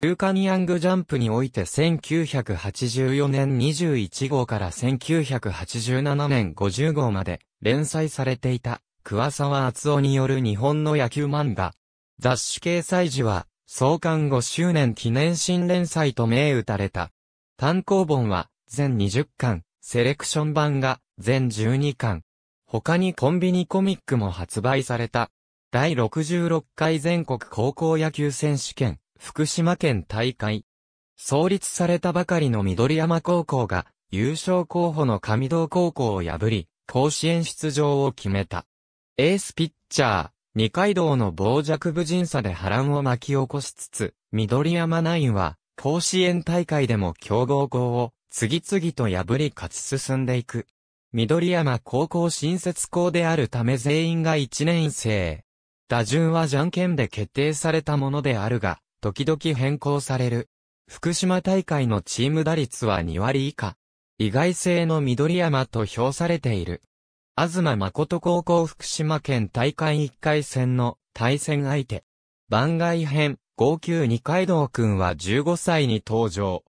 ルーカニアングジャンプにおいて1984年21号から1987年50号まで連載されていた桑沢厚夫による日本の野球漫画。雑誌掲載時は創刊5周年記念新連載と銘打たれた。単行本は全20巻、セレクション版が全12巻。他にコンビニコミックも発売された。第66回全国高校野球選手権。福島県大会。創立されたばかりの緑山高校が、優勝候補の上堂高校を破り、甲子園出場を決めた。エースピッチャー、二階堂の傍若無人さで波乱を巻き起こしつつ、緑山ナインは、甲子園大会でも強豪校を、次々と破り勝ち進んでいく。緑山高校新設校であるため全員が一年生。打順はじゃんけんで決定されたものであるが、時々変更される。福島大会のチーム打率は2割以下。意外性の緑山と評されている。東誠高校福島県大会1回戦の対戦相手。番外編、号泣二階堂くんは15歳に登場。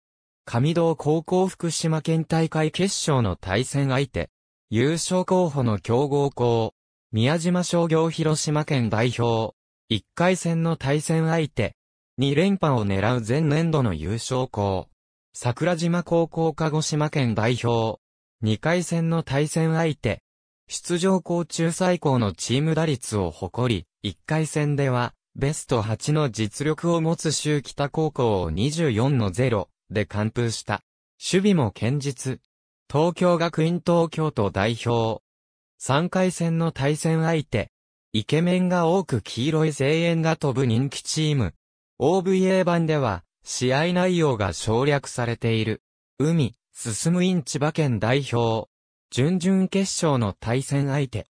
上堂高校福島県大会決勝の対戦相手。優勝候補の強豪校。宮島商業広島県代表。1回戦の対戦相手。2連覇を狙う前年度の優勝校。桜島高校鹿児島県代表。2回戦の対戦相手。出場校中最高のチーム打率を誇り、1回戦では、ベスト8の実力を持つ州北高校を24の0で完封した。守備も堅実。東京学院東京都代表。3回戦の対戦相手。イケメンが多く黄色い声援が飛ぶ人気チーム。OVA 版では、試合内容が省略されている。海、進むイン千葉県代表。準々決勝の対戦相手。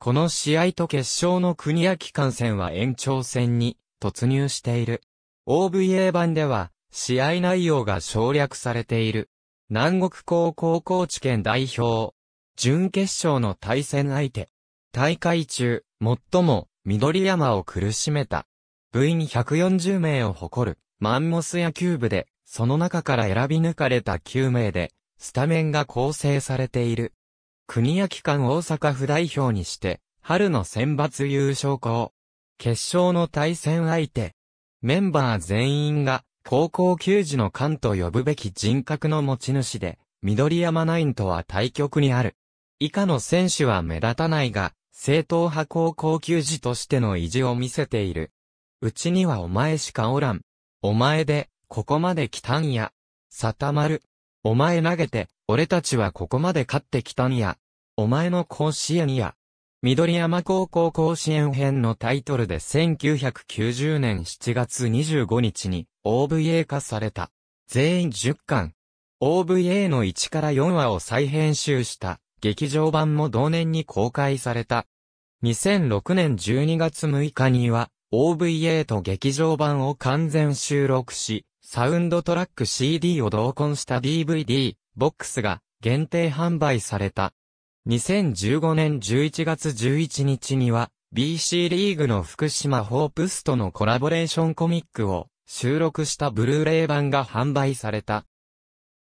この試合と決勝の国や機関戦は延長戦に突入している。OVA 版では、試合内容が省略されている。南国高校高知県代表。準決勝の対戦相手。大会中、最も緑山を苦しめた。部員140名を誇る、マンモス野球部で、その中から選び抜かれた9名で、スタメンが構成されている。国や機関大阪府代表にして、春の選抜優勝校。決勝の対戦相手。メンバー全員が、高校球児の官と呼ぶべき人格の持ち主で、緑山ナインとは対局にある。以下の選手は目立たないが、正統派高校球児としての意地を見せている。うちにはお前しかおらん。お前で、ここまで来たんや。さたまる。お前投げて、俺たちはここまで勝ってきたんや。お前の甲子園や。緑山高校甲子園編のタイトルで1990年7月25日に OVA 化された。全員10巻。OVA の1から4話を再編集した劇場版も同年に公開された。2006年12月6日には OVA と劇場版を完全収録し、サウンドトラック CD を同梱した DVD、ボックスが限定販売された。2015年11月11日には、BC リーグの福島ホープスとのコラボレーションコミックを収録したブルーレイ版が販売された。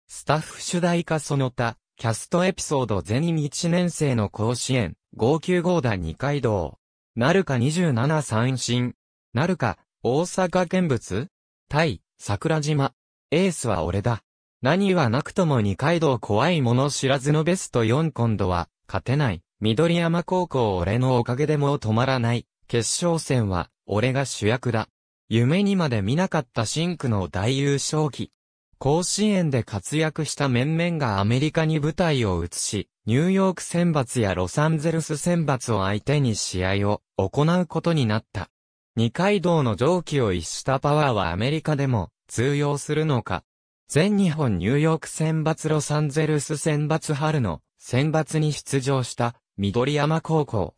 スタッフ主題歌その他、キャストエピソード全員1年生の甲子園、号泣号だ二階堂。なるか27三振。なるか、大阪見物対、桜島。エースは俺だ。何はなくとも二階堂怖いもの知らずのベスト4今度は、勝てない。緑山高校俺のおかげでもう止まらない。決勝戦は、俺が主役だ。夢にまで見なかった深紅の大優勝期。甲子園で活躍した面々がアメリカに舞台を移し、ニューヨーク選抜やロサンゼルス選抜を相手に試合を行うことになった。二階堂の上記を逸したパワーはアメリカでも通用するのか。全日本ニューヨーク選抜ロサンゼルス選抜春の選抜に出場した緑山高校。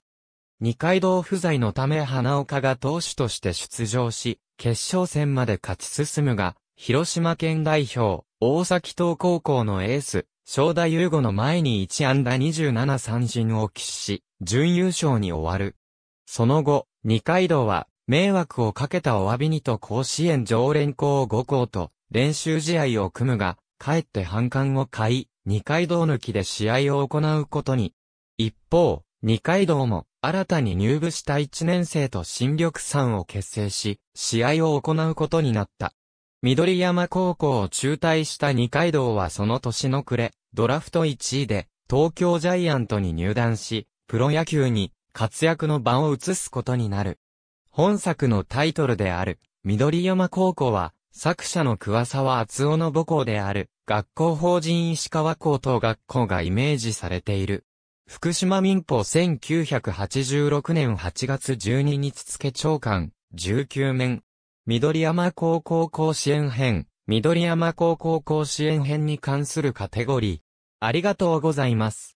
二階堂不在のため花岡が投手として出場し、決勝戦まで勝ち進むが、広島県代表、大崎東高校のエース、正田優吾の前に1安打27三振を喫し、準優勝に終わる。その後、二階堂は、迷惑をかけたお詫びにと甲子園常連校5校と、練習試合を組むが、帰って反感を買い、二階堂抜きで試合を行うことに。一方、二階堂も、新たに入部した1年生と新緑さんを結成し、試合を行うことになった。緑山高校を中退した二階堂はその年の暮れ、ドラフト1位で、東京ジャイアントに入団し、プロ野球に活躍の場を移すことになる。本作のタイトルである、緑山高校は、作者の桑沢厚夫の母校である、学校法人石川高等学校がイメージされている。福島民法1986年8月12日付長官、19面、緑山高校甲子園編、緑山高校甲子園編に関するカテゴリー。ありがとうございます。